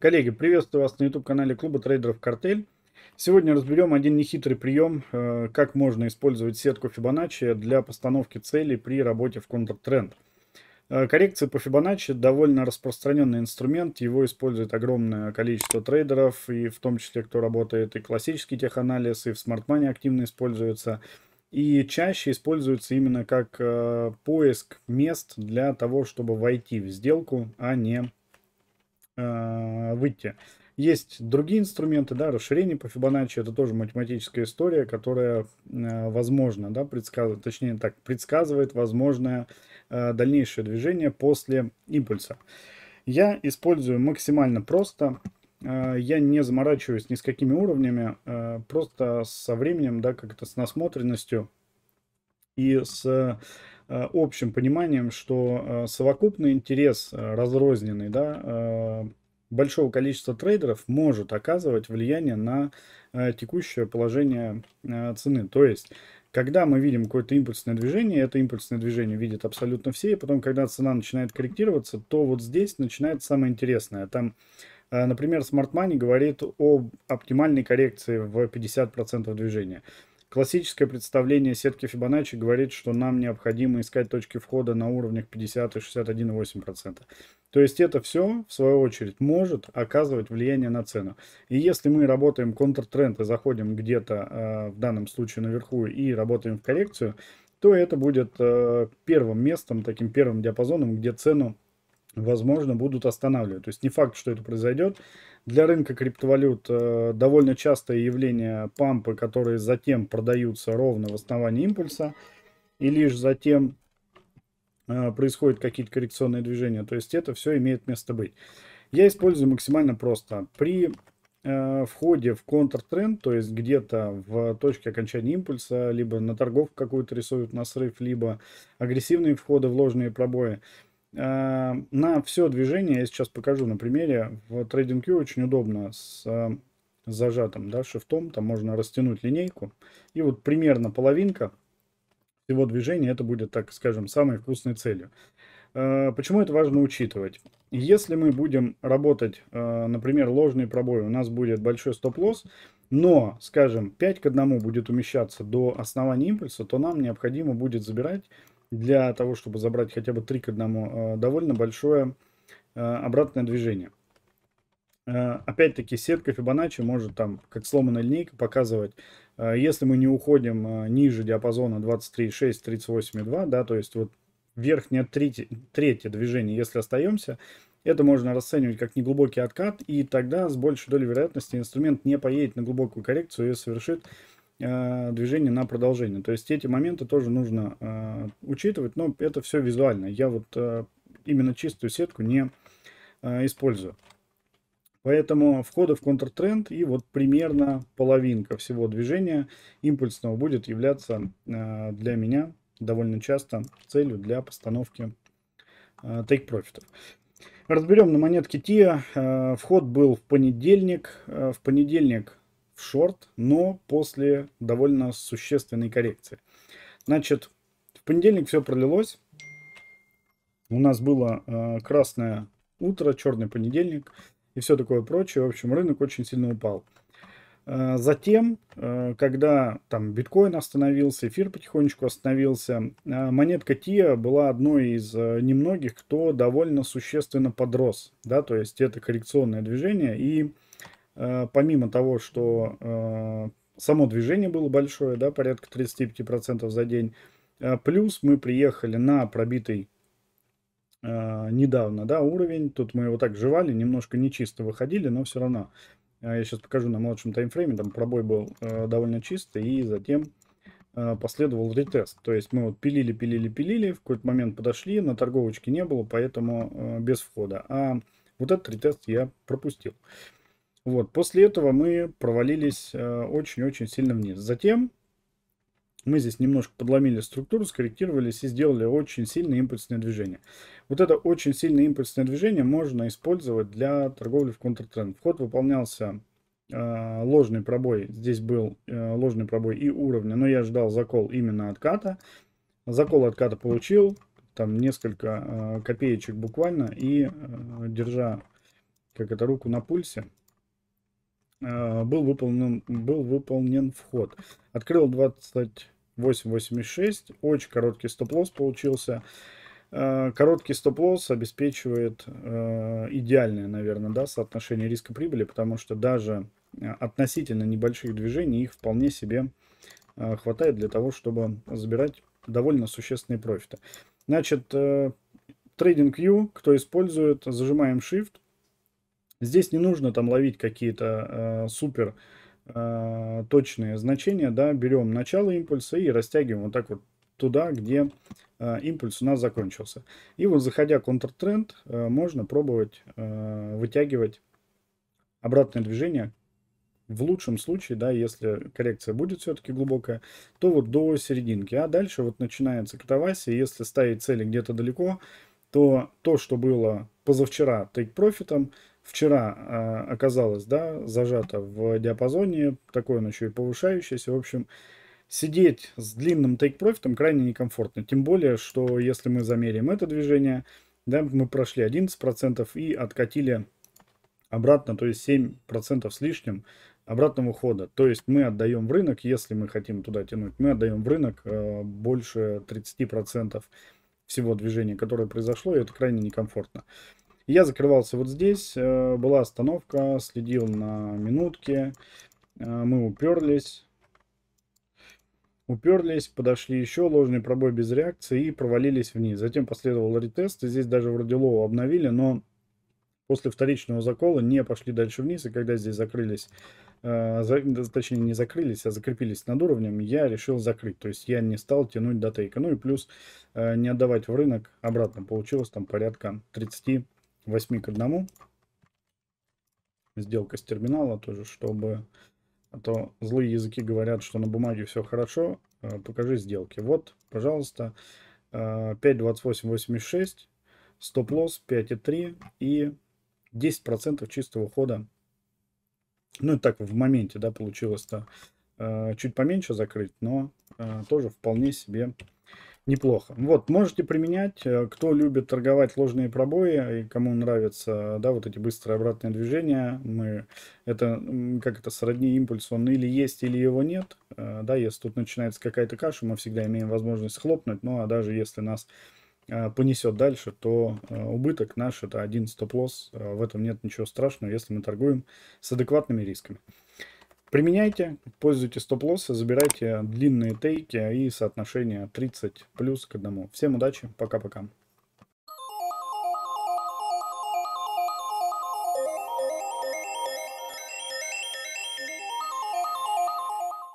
Коллеги, приветствую вас на YouTube-канале Клуба трейдеров «Картель». Сегодня разберем один нехитрый прием, э, как можно использовать сетку Fibonacci для постановки целей при работе в контртренд. Э, Коррекции по Fibonacci довольно распространенный инструмент, его использует огромное количество трейдеров, и в том числе, кто работает и классический теханализ, и в смартмане активно используется, и чаще используется именно как э, поиск мест для того, чтобы войти в сделку, а не Э, выйти. Есть другие инструменты, да, расширение по Фибоначчи, это тоже математическая история, которая, э, возможно, да, предсказывает, точнее так, предсказывает возможное э, дальнейшее движение после импульса. Я использую максимально просто, э, я не заморачиваюсь ни с какими уровнями, э, просто со временем, да, как-то с насмотренностью и с Э, общим пониманием, что э, совокупный интерес э, разрозненный, да, большого количества трейдеров может оказывать влияние на текущее положение цены. То есть, когда мы видим какое-то импульсное движение, это импульсное движение видят абсолютно все, и потом, когда цена начинает корректироваться, то вот здесь начинается самое интересное. Там Например, Smart Money говорит об оптимальной коррекции в 50% движения. Классическое представление сетки Фибоначчи говорит, что нам необходимо искать точки входа на уровнях 50 и 61,8%. То есть это все, в свою очередь, может оказывать влияние на цену. И если мы работаем контртренд и заходим где-то, э, в данном случае наверху, и работаем в коррекцию, то это будет э, первым местом, таким первым диапазоном, где цену возможно, будут останавливать. То есть не факт, что это произойдет. Для рынка криптовалют э, довольно частое явление пампы, которые затем продаются ровно в основании импульса, и лишь затем э, происходят какие-то коррекционные движения. То есть это все имеет место быть. Я использую максимально просто. При э, входе в контртренд, то есть где-то в точке окончания импульса, либо на торговку какую-то рисуют на срыв, либо агрессивные входы в ложные пробои, Э, на все движение я сейчас покажу на примере. В TradingView очень удобно с э, зажатым да, шифтом, там можно растянуть линейку. И вот примерно половинка всего движения, это будет, так скажем, самой вкусной целью. Э, почему это важно учитывать? Если мы будем работать, например, ложный пробой, у нас будет большой стоп-лосс, но, скажем, 5 к 1 будет умещаться до основания импульса, то нам необходимо будет забирать для того, чтобы забрать хотя бы 3 к 1, э, довольно большое э, обратное движение. Э, опять-таки сетка Фибоначчи может там, как сломанная линейка, показывать, если мы не уходим ниже диапазона 23,6, 38,2, да, то есть вот верхнее третье, третье движение, если остаемся, это можно расценивать как неглубокий откат, и тогда с большей долей вероятности инструмент не поедет на глубокую коррекцию и совершит Э, движение на продолжение. То есть эти моменты тоже нужно э, учитывать, но это все визуально. Я вот э, именно чистую сетку не использую. Поэтому входы в контртренд и вот примерно половинка всего движения импульсного будет являться для меня довольно часто целью для постановки take тейк-профитов. Разберем на монетке TIA. вход был в понедельник. в понедельник в шорт, но после довольно существенной коррекции. Значит, в понедельник все пролилось. У нас было э, красное утро, черный понедельник и все такое прочее. В общем, рынок очень сильно упал. Э, затем, э, когда там биткоин остановился, эфир потихонечку остановился, э, монетка TIA была одной из э, немногих, кто довольно существенно подрос. Да, то есть это коррекционное движение и Э, помимо того, что э, само движение было большое, да, порядка 35% за день, э, плюс мы приехали на пробитый недавно, да, уровень, тут мы его так жевали, немножко нечисто выходили, но все равно, я сейчас покажу на младшем таймфрейме, там пробой был довольно чистый, и затем последовал ретест. То есть мы вот пилили, пилили, пилили, в какой-то момент подошли, на торговочке не было, поэтому без входа. А вот этот ретест я пропустил. Вот, после этого мы провалились э, очень-очень сильно вниз. Затем мы здесь немножко подломили структуру, скорректировались и сделали очень сильное импульсное движение. Вот это очень сильное импульсное движение можно использовать для торговли в контртренд. Вход выполнялся э, ложный пробой, здесь был э, ложный пробой и уровня, но я ждал закол именно отката. Закол отката получил, там несколько э, копеечек буквально, и э, держа как это руку на пульсе, Э, был выполнен, был выполнен вход. Открыл 28.86, очень короткий стоп-лосс получился. Э, короткий стоп-лосс обеспечивает э, идеальное, наверное, да, соотношение риска-прибыли, потому что даже относительно небольших движений их вполне себе хватает для того, чтобы забирать довольно существенные профиты. Значит, TradingView, кто использует, зажимаем Shift, Здесь не нужно там ловить какие-то э, супер э, точные значения, да, берем начало импульса и растягиваем вот так вот туда, где э, импульс у нас закончился. И вот заходя контртренд, э, можно пробовать э, вытягивать обратное движение. В лучшем случае, да, если коррекция будет все-таки глубокая, то вот до серединки. А дальше вот начинается катавасия. Если ставить цели где-то далеко, то то, что было позавчера тейк-профитом, вчера э, оказалась, да, зажата в диапазоне, такой он еще и повышающийся. В общем, сидеть с длинным тейк-профитом крайне некомфортно. Тем более, что если мы замерим это движение, да, мы прошли 11% и откатили обратно, то есть 7% с лишним обратного хода. То есть мы отдаем в рынок, если мы хотим туда тянуть, мы отдаем в рынок э, больше 30% всего движения, которое произошло, и это крайне некомфортно я закрывался вот здесь, э, была остановка, следил на минутке, э, мы уперлись. Уперлись, подошли еще, ложный пробой без реакции и провалились вниз. Затем последовал ретест, и здесь даже вроде лоу обновили, но после вторичного закола не пошли дальше вниз, и когда здесь закрылись, э, точнее не закрылись, а закрепились над уровнем, я решил закрыть, то есть я не стал тянуть до тейка, ну и плюс не отдавать в рынок обратно, получилось там порядка 30 8 к 1. Сделка с терминала тоже, чтобы... А то злые языки говорят, что на бумаге все хорошо. Э, покажи сделки. Вот, пожалуйста, 5.28.86, э, стоп-лосс 5.3 и 10% чистого хода. Ну, и так в моменте, да, получилось-то э, чуть поменьше закрыть, но тоже вполне себе неплохо. Вот, можете применять, э, кто любит торговать ложные пробои, а и кому нравятся, да, вот эти быстрые обратные движения, мы, это, как это, сродни импульс, он или есть, или его нет, э, да, если тут начинается какая-то каша, мы всегда имеем возможность хлопнуть, ну, а даже если нас э, понесет дальше, то убыток наш это один стоп-лосс, в этом нет ничего страшного, если мы торгуем с адекватными рисками. Применяйте, пользуйтесь стоп-лоссы, забирайте длинные тейки и соотношение 30 плюс к одному. Всем удачи, пока-пока.